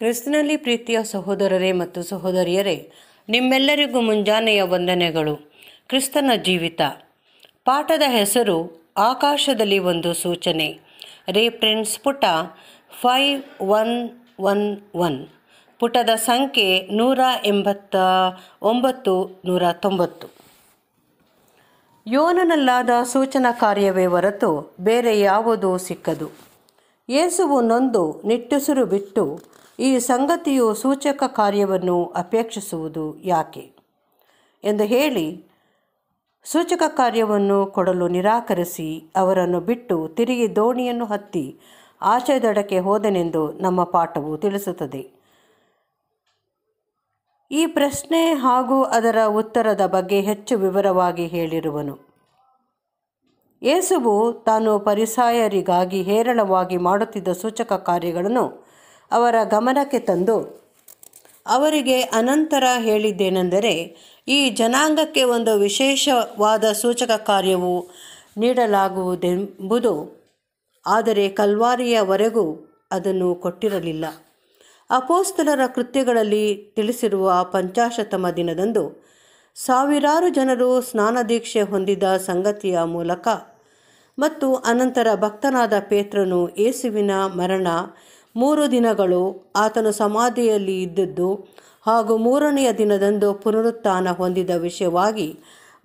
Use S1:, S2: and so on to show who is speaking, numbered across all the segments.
S1: ಕ್ರಿಸ್ತನಲ್ಲಿ ಪ್ರೀತಿಯ ಸಹೋದರರೇ ಮತ್ತು ಸಹೋದರಿಯರೇ ನಿಮ್ಮೆಲ್ಲರಿಗೂ ಮುಂಜಾನೆಯ ವಂದನೆಗಳು ಕ್ರಿಸ್ತನ ಜೀವಿತ ಪಾಠದ ಹೆಸರು ಆಕಾಶದಲ್ಲಿ ಒಂದು ಸೂಚನೆ ರೇಪ್ರೆನ್ಸ್ ಪುಟ ಫೈವ್ ಒನ್ ಒನ್ ಒನ್ ಪುಟದ ಸಂಖ್ಯೆ ನೂರ ಎಂಬತ್ತ ಒಂಬತ್ತು ನೂರ ತೊಂಬತ್ತು ಯೋನನಲ್ಲಾದ ಸೂಚನಾ ಕಾರ್ಯವೇ ಹೊರತು ಬೇರೆ ಯಾವುದೂ ಸಿಕ್ಕದು ಏಸುವು ನೊಂದು ನಿಟ್ಟುಸಿರು ಬಿಟ್ಟು ಈ ಸಂಗತಿಯು ಸೂಚಕ ಕಾರ್ಯವನ್ನು ಅಪೇಕ್ಷಿಸುವುದು ಯಾಕೆ ಎಂದು ಹೇಳಿ ಸೂಚಕ ಕಾರ್ಯವನ್ನು ಕೊಡಲು ನಿರಾಕರಿಸಿ ಅವರನ್ನು ಬಿಟ್ಟು ತಿರುಗಿ ದೋಣಿಯನ್ನು ಹತ್ತಿ ಆಚೆ ದಡಕ್ಕೆ ಹೋದನೆಂದು ನಮ್ಮ ಪಾಠವು ತಿಳಿಸುತ್ತದೆ ಈ ಪ್ರಶ್ನೆ ಹಾಗೂ ಅದರ ಉತ್ತರದ ಬಗ್ಗೆ ಹೆಚ್ಚು ವಿವರವಾಗಿ ಹೇಳಿರುವನು ಯೇಸುವು ತಾನು ಪರಿಸಾಯರಿಗಾಗಿ ಹೇರಳವಾಗಿ ಮಾಡುತ್ತಿದ್ದ ಸೂಚಕ ಕಾರ್ಯಗಳನ್ನು ಅವರ ಗಮನಕ್ಕೆ ತಂದು ಅವರಿಗೆ ಅನಂತರ ಹೇಳಿದ್ದೇನೆಂದರೆ ಈ ಜನಾಂಗಕ್ಕೆ ಒಂದು ವಿಶೇಷವಾದ ಸೂಚಕ ಕಾರ್ಯವು ನೀಡಲಾಗುವುದೆಂಬುದು ಆದರೆ ಕಲ್ವಾರಿಯವರೆಗೂ ಅದನ್ನು ಕೊಟ್ಟಿರಲಿಲ್ಲ ಅಪೋಸ್ತಲರ ಕೃತ್ಯಗಳಲ್ಲಿ ತಿಳಿಸಿರುವ ಪಂಚಾಶತಮ ದಿನದಂದು ಸಾವಿರಾರು ಜನರು ಸ್ನಾನದೀಕ್ಷೆ ಹೊಂದಿದ ಸಂಗತಿಯ ಮೂಲಕ ಮತ್ತು ಅನಂತರ ಭಕ್ತನಾದ ಪೇತ್ರನು ಯೇಸುವಿನ ಮರಣ ಮೂರು ದಿನಗಳು ಆತನು ಸಮಾಧಿಯಲ್ಲಿ ಇದ್ದದ್ದು ಹಾಗೂ ಮೂರನೆಯ ದಿನದಂದು ಪುನರುತ್ಥಾನ ಹೊಂದಿದ ವಿಷಯವಾಗಿ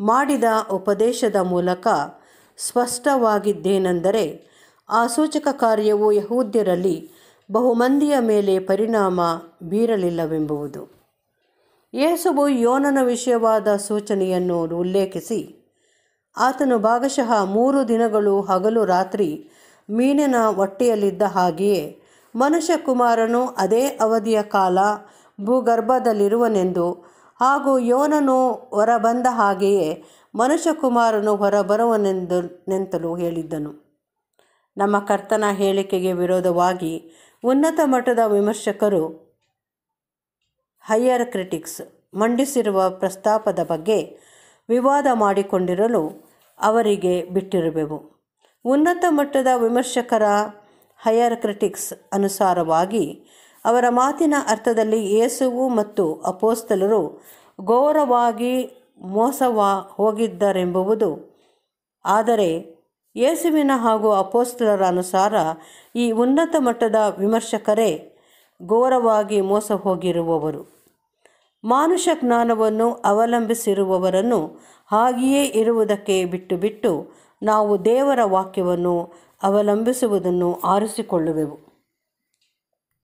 S1: ಮಾಡಿದ ಉಪದೇಶದ ಮೂಲಕ ಸ್ಪಷ್ಟವಾಗಿದ್ದೇನೆಂದರೆ ಆ ಸೂಚಕ ಕಾರ್ಯವು ಯಹೂದ್ಯರಲ್ಲಿ ಬಹುಮಂದಿಯ ಮೇಲೆ ಪರಿಣಾಮ ಬೀರಲಿಲ್ಲವೆಂಬುದು ಯೇಸುಬು ಯೋನನ ವಿಷಯವಾದ ಸೂಚನೆಯನ್ನು ಉಲ್ಲೇಖಿಸಿ ಆತನು ಭಾಗಶಃ ಮೂರು ದಿನಗಳು ಹಗಲು ರಾತ್ರಿ ಮೀನಿನ ಹೊಟ್ಟೆಯಲ್ಲಿದ್ದ ಹಾಗೆಯೇ ಮನುಷ್ಯಕುಮಾರನು ಅದೇ ಅವಧಿಯ ಕಾಲ ಭೂಗರ್ಭದಲ್ಲಿರುವನೆಂದು ಹಾಗೂ ಯೋನನು ಹೊರಬಂದ ಹಾಗೆಯೇ ಮನುಷ್ಯಕುಮಾರನು ಹೊರಬರುವನೆಂದು ನೆಂತಲೂ ಹೇಳಿದ್ದನು ನಮ್ಮ ಕರ್ತನ ಹೇಳಿಕೆಗೆ ವಿರೋಧವಾಗಿ ಉನ್ನತ ಮಟ್ಟದ ವಿಮರ್ಶಕರು ಹೈಯರ್ ಕ್ರಿಟಿಕ್ಸ್ ಮಂಡಿಸಿರುವ ಪ್ರಸ್ತಾಪದ ಬಗ್ಗೆ ವಿವಾದ ಮಾಡಿಕೊಂಡಿರಲು ಅವರಿಗೆ ಬಿಟ್ಟಿರಬೇಕು ಉನ್ನತ ಮಟ್ಟದ ವಿಮರ್ಶಕರ ಹೈಯರ್ ಕ್ರಿಟಿಕ್ಸ್ ಅನುಸಾರವಾಗಿ ಅವರ ಮಾತಿನ ಅರ್ಥದಲ್ಲಿ ಯೇಸುವು ಮತ್ತು ಅಪೋಸ್ತಲರು ಘೋರವಾಗಿ ಮೋಸವಾ ಹೋಗಿದ್ದರೆಂಬುವುದು ಆದರೆ ಯೇಸುವಿನ ಹಾಗೂ ಅಪೋಸ್ತಲರ ಅನುಸಾರ ಈ ಉನ್ನತ ಮಟ್ಟದ ವಿಮರ್ಶಕರೇ ಘೋರವಾಗಿ ಮೋಸ ಹೋಗಿರುವವರು ಮಾನುಷ ಜ್ಞಾನವನ್ನು ಅವಲಂಬಿಸಿರುವವರನ್ನು ಹಾಗೆಯೇ ಇರುವುದಕ್ಕೆ ಬಿಟ್ಟು ಬಿಟ್ಟು ನಾವು ದೇವರ ವಾಕ್ಯವನ್ನು ಅವಲಂಬಿಸುವುದನ್ನು ಆರಿಸಿಕೊಳ್ಳುವೆವು